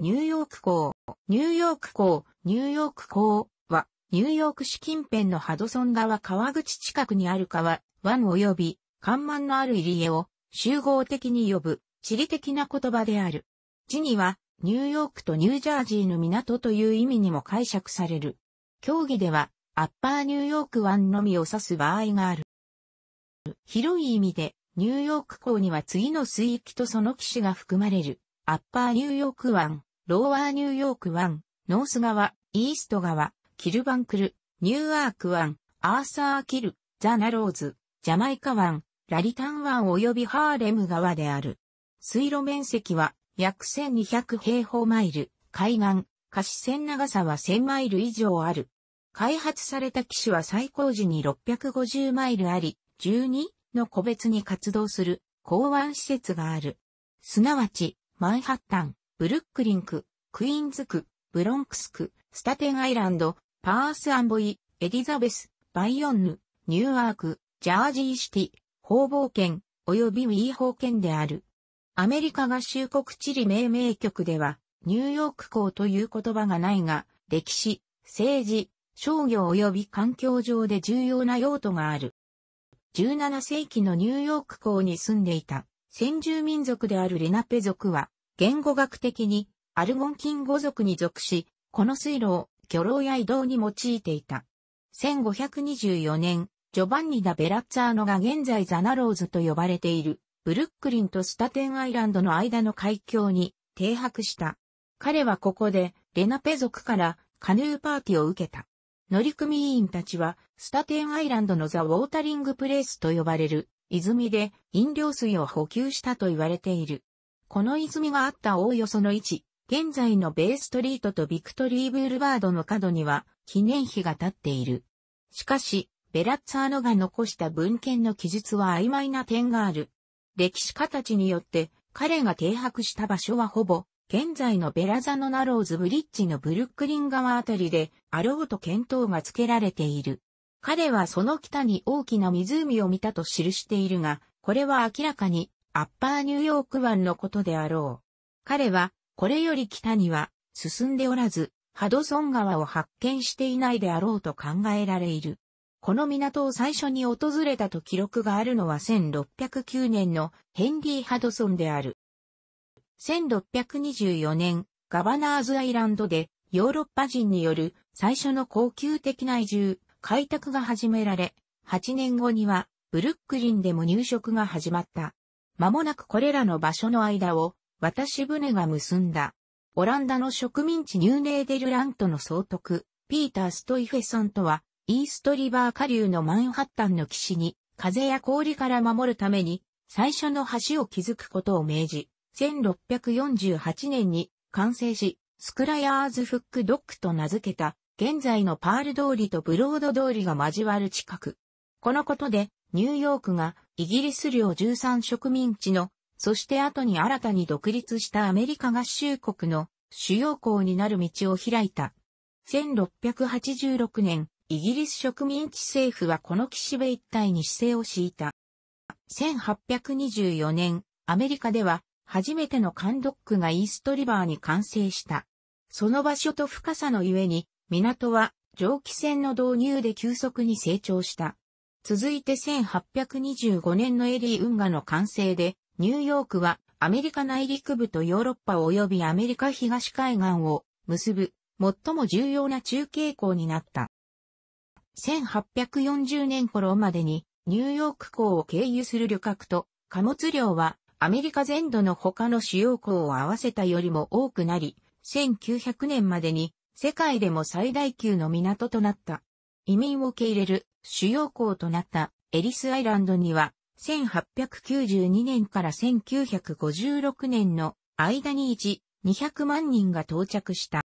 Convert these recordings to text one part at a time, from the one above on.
ニューヨーク港、ニューヨーク港、ニューヨーク港は、ニューヨーク市近辺のハドソン川川口近くにある川、湾及び、看板のある入り江を集合的に呼ぶ、地理的な言葉である。地には、ニューヨークとニュージャージーの港という意味にも解釈される。競技では、アッパーニューヨーク湾のみを指す場合がある。広い意味で、ニューヨーク港には次の水域とその機種が含まれる、アッパーニューヨーク湾、ローワーニューヨーク湾、ノース川、イースト川、キルバンクル、ニューアーク湾、アーサーキル、ザナローズ、ジャマイカ湾、ラリタン湾及びハーレム川である。水路面積は約1200平方マイル、海岸、河岸線長さは1000マイル以上ある。開発された機種は最高時に650マイルあり、12の個別に活動する港湾施設がある。すなわち、マンハッタン、ブルックリン区、クイーンズ区、ブロンクス区、スタテンアイランド、パースアンボイ、エリザベス、バイオンヌ、ニューアーク、ジャージーシティ、方ー県、及びウィーホー県である。アメリカ合衆国地理命名局では、ニューヨーク港という言葉がないが、歴史、政治、商業及び環境上で重要な用途がある。17世紀のニューヨーク港に住んでいた先住民族であるレナペ族は言語学的にアルゴンキン語族に属し、この水路を漁労や移動に用いていた。1524年、ジョバンニ・ダ・ベラッツァーノが現在ザナローズと呼ばれている、ブルックリンとスタテンアイランドの間の海峡に停泊した。彼はここで、レナペ族からカヌーパーティーを受けた。乗組員たちは、スタテンアイランドのザ・ウォータリングプレイスと呼ばれる、泉で飲料水を補給したと言われている。この泉があったおおよその位置、現在のベイストリートとビクトリーブールバードの角には記念碑が立っている。しかし、ベラッツァーノが残した文献の記述は曖昧な点がある。歴史家たちによって彼が停泊した場所はほぼ現在のベラザノナローズブリッジのブルックリン川あたりであろうと見当がつけられている。彼はその北に大きな湖を見たと記しているが、これは明らかにアッパーニューヨーク湾のことであろう。彼は、これより北には、進んでおらず、ハドソン川を発見していないであろうと考えられいる。この港を最初に訪れたと記録があるのは1609年のヘンリー・ハドソンである。1624年、ガバナーズアイランドでヨーロッパ人による最初の高級的な移住、開拓が始められ、8年後にはブルックリンでも入植が始まった。間もなくこれらの場所の間を、渡し船が結んだ。オランダの植民地ニューネーデルラントの総督、ピーター・ストイフェソンとは、イーストリバー下流のマンハッタンの岸に、風や氷から守るために、最初の橋を築くことを命じ、1648年に完成し、スクラヤーズフックドックと名付けた、現在のパール通りとブロード通りが交わる近く。このことで、ニューヨークがイギリス領13植民地の、そして後に新たに独立したアメリカ合衆国の主要港になる道を開いた。1686年、イギリス植民地政府はこの岸辺一帯に姿勢を敷いた。1824年、アメリカでは初めてのカンドックがイーストリバーに完成した。その場所と深さのゆえに、港は蒸気船の導入で急速に成長した。続いて1825年のエリー運河の完成で、ニューヨークはアメリカ内陸部とヨーロッパ及びアメリカ東海岸を結ぶ最も重要な中継港になった。1840年頃までにニューヨーク港を経由する旅客と貨物量はアメリカ全土の他の主要港を合わせたよりも多くなり、1900年までに世界でも最大級の港となった。移民を受け入れる主要港となったエリスアイランドには、1892年から1956年の間に1、200万人が到着した。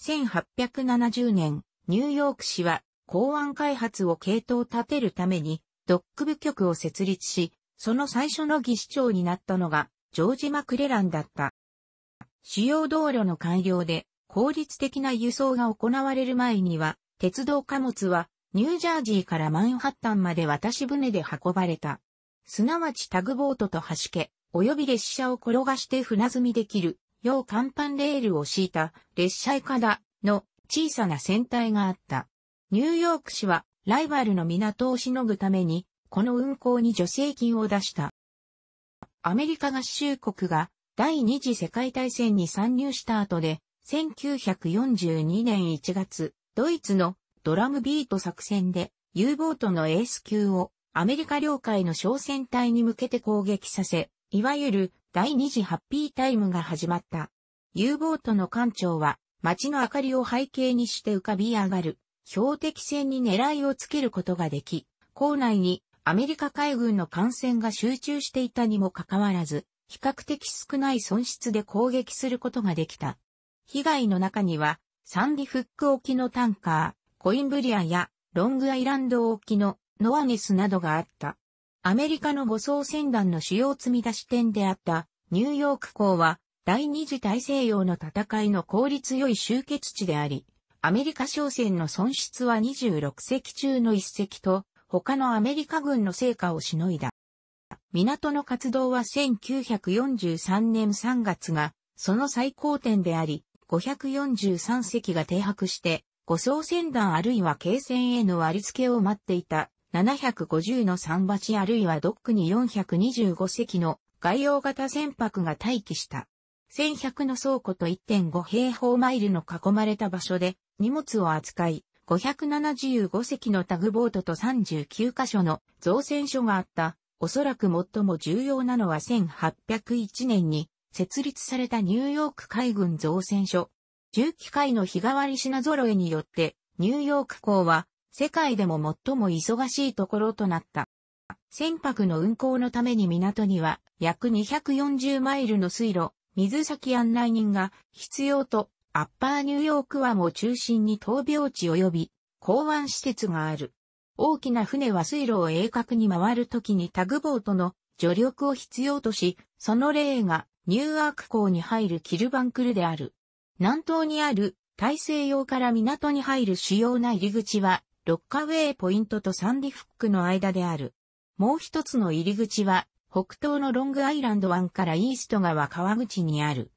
1870年、ニューヨーク市は港湾開発を系統立てるために、ドック部局を設立し、その最初の議市長になったのが、ジョージ・マクレランだった。主要道路の改良で、効率的な輸送が行われる前には、鉄道貨物は、ニュージャージーからマンハッタンまで渡し船で運ばれた。すなわちタグボートと橋家、及び列車を転がして船積みできる、要甲板レールを敷いた列車いかだの小さな船体があった。ニューヨーク市はライバルの港をしのぐために、この運航に助成金を出した。アメリカ合衆国が第二次世界大戦に参入した後で、1942年1月、ドイツのドラムビート作戦で U ボートのエース級をアメリカ領海の小船隊に向けて攻撃させ、いわゆる第二次ハッピータイムが始まった。U ボートの艦長は街の明かりを背景にして浮かび上がる標的船に狙いをつけることができ、港内にアメリカ海軍の艦船が集中していたにもかかわらず、比較的少ない損失で攻撃することができた。被害の中には、サンディフック沖のタンカー、コインブリアやロングアイランド沖のノアネスなどがあった。アメリカの護送船団の主要積み出し点であったニューヨーク港は第二次大西洋の戦いの効率良い集結地であり、アメリカ商船の損失は26隻中の1隻と、他のアメリカ軍の成果をしのいだ。港の活動は1943年3月が、その最高点であり、543隻が停泊して、護送船団あるいは軽船への割り付けを待っていた750の桟橋あるいはドックに425隻の外洋型船舶が待機した。1100の倉庫と1.5平方マイルの囲まれた場所で荷物を扱い、575隻のタグボートと39カ所の造船所があった。おそらく最も重要なのは1801年に設立されたニューヨーク海軍造船所。重機械の日替わり品揃えによって、ニューヨーク港は世界でも最も忙しいところとなった。船舶の運航のために港には約240マイルの水路、水先案内人が必要と、アッパーニューヨーク湾を中心に闘病地及び港湾施設がある。大きな船は水路を鋭角に回るときにタグボートの助力を必要とし、その例がニューアーク港に入るキルバンクルである。南東にある大西洋から港に入る主要な入り口は、ロッカウェイポイントとサンディフックの間である。もう一つの入り口は、北東のロングアイランド湾からイースト川川口にある。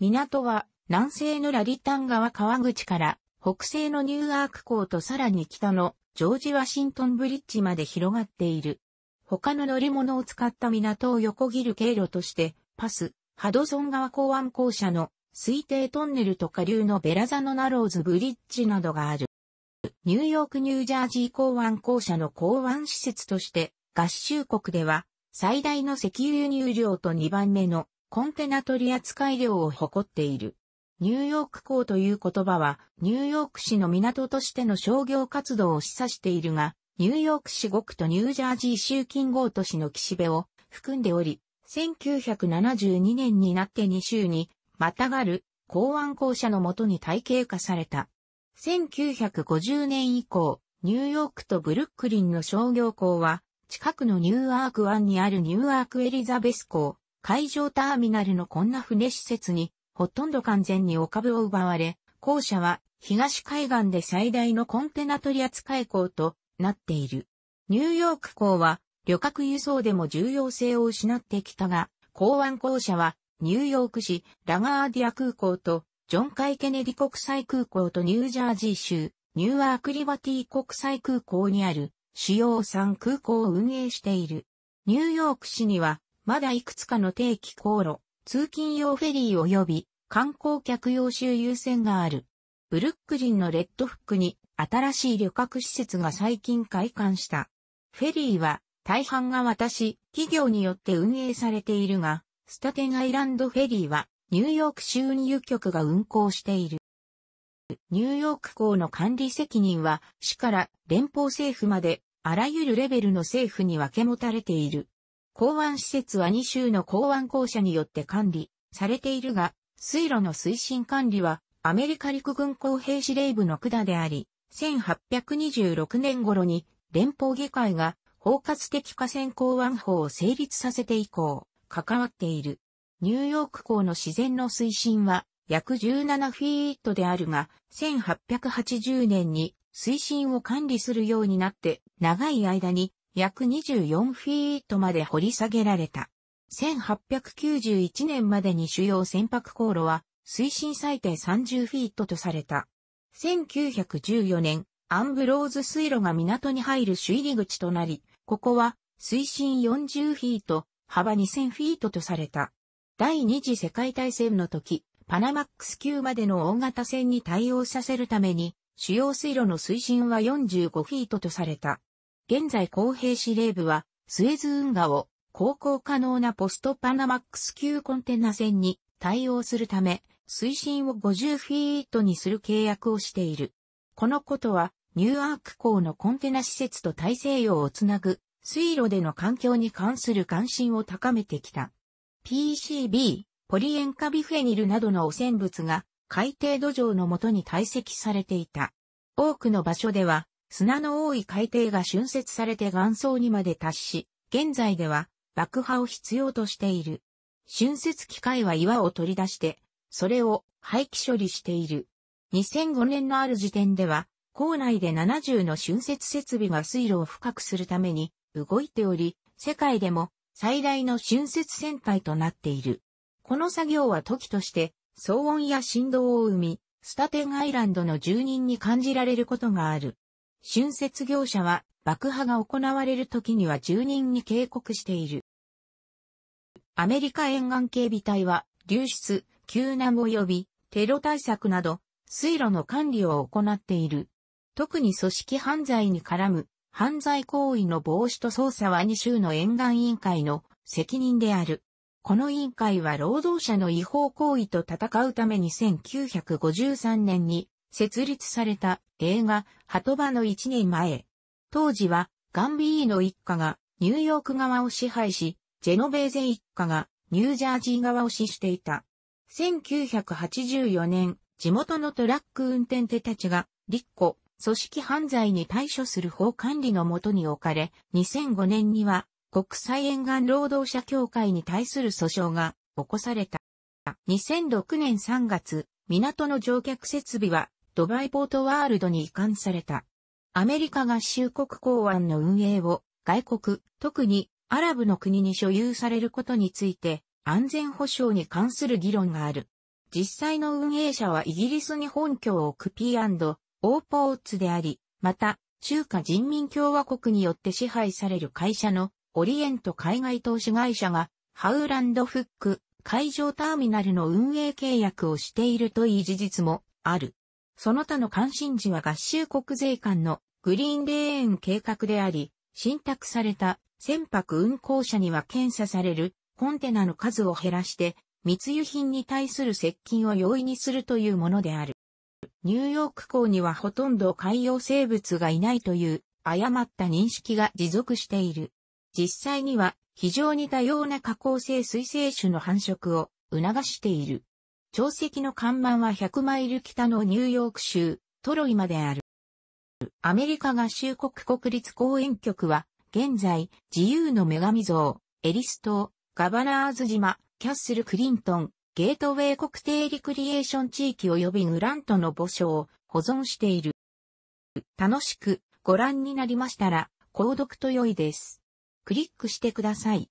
港は、南西のラリタン川川口から、北西のニューアーク港とさらに北のジョージ・ワシントンブリッジまで広がっている。他の乗り物を使った港を横切る経路として、パス、ハドソン川港湾校舎の推定トンネルと下流のベラザノナローズブリッジなどがある。ニューヨークニュージャージー港湾公社の港湾施設として、合衆国では最大の石油輸入量と2番目のコンテナ取扱量を誇っている。ニューヨーク港という言葉は、ニューヨーク市の港としての商業活動を示唆しているが、ニューヨーク市5区とニュージャージー州近合都市の岸辺を含んでおり、1972年になって2州に、またがる、港湾公社のもとに体系化された。1950年以降、ニューヨークとブルックリンの商業港は、近くのニューアーク湾にあるニューアークエリザベス港、海上ターミナルのこんな船施設に、ほとんど完全にお株を奪われ、校舎は東海岸で最大のコンテナ取扱港となっている。ニューヨーク港は旅客輸送でも重要性を失ってきたが、港湾公社は、ニューヨーク市、ラガーディア空港と、ジョン・カイ・ケネディ国際空港とニュージャージー州、ニューアーク・リバティ国際空港にある、主要3空港を運営している。ニューヨーク市には、まだいくつかの定期航路、通勤用フェリー及び、観光客用周遊船がある。ブルックリンのレッドフックに、新しい旅客施設が最近開館した。フェリーは、大半が私、企業によって運営されているが、スタテンアイランドフェリーは、ニューヨーク州入局が運行している。ニューヨーク港の管理責任は、市から連邦政府まで、あらゆるレベルの政府に分け持たれている。港湾施設は2州の港湾公社によって管理されているが、水路の推進管理はアメリカ陸軍工兵司令部の管であり、1826年頃に連邦議会が包括的河川港湾法を成立させて以降、関わっている。ニューヨーク港の自然の水深は約17フィートであるが、1880年に水深を管理するようになって、長い間に約24フィートまで掘り下げられた。1891年までに主要船舶航路は水深最低30フィートとされた。1914年、アンブローズ水路が港に入る主入り口となり、ここは水深40フィート、幅2000フィートとされた。第二次世界大戦の時、パナマックス級までの大型船に対応させるために、主要水路の水深は45フィートとされた。現在公平司令部は、スエズ運河を航行可能なポストパナマックス級コンテナ船に対応するため、水深を50フィートにする契約をしている。このことは、ニューアーク港のコンテナ施設と大西洋をつなぐ水路での環境に関する関心を高めてきた。PCB、ポリエンカビフェニルなどの汚染物が海底土壌のもとに堆積されていた。多くの場所では砂の多い海底が浚渫されて岩層にまで達し、現在では爆破を必要としている。浚渫機械は岩を取り出して、それを廃棄処理している。2005年のある時点では、校内で70の浚渫設備が水路を深くするために動いており、世界でも最大の浚渫船体となっている。この作業は時として騒音や振動を生み、スタテンアイランドの住人に感じられることがある。浚渫業者は爆破が行われる時には住人に警告している。アメリカ沿岸警備隊は流出、救難及びテロ対策など水路の管理を行っている。特に組織犯罪に絡む犯罪行為の防止と捜査は2州の沿岸委員会の責任である。この委員会は労働者の違法行為と戦うために1953年に設立された映画、鳩場の1年前。当時はガンビーの一家がニューヨーク側を支配し、ジェノベーゼ一家がニュージャージー側を支していた。1984年、地元のトラック運転手たちが、リッコ、組織犯罪に対処する法管理のもとに置かれ、2005年には国際沿岸労働者協会に対する訴訟が起こされた。2006年3月、港の乗客設備はドバイポートワールドに移管された。アメリカ合衆国港湾の運営を外国、特にアラブの国に所有されることについて安全保障に関する議論がある。実際の運営者はイギリスに本拠を置く p オーポーツであり、また、中華人民共和国によって支配される会社のオリエント海外投資会社が、ハウランドフック海上ターミナルの運営契約をしているという事実もある。その他の関心事は合衆国税関のグリーンレーン計画であり、信託された船舶運航者には検査されるコンテナの数を減らして密輸品に対する接近を容易にするというものである。ニューヨーク港にはほとんど海洋生物がいないという誤った認識が持続している。実際には非常に多様な加工性水生種の繁殖を促している。潮汐の看板は100マイル北のニューヨーク州トロイまである。アメリカ合衆国国立公園局は現在自由の女神像、エリス島、ガバナーズ島、キャッスル・クリントン、ゲートウェイ国定リクリエーション地域及びグラントの墓所を保存している。楽しくご覧になりましたら、購読と良いです。クリックしてください。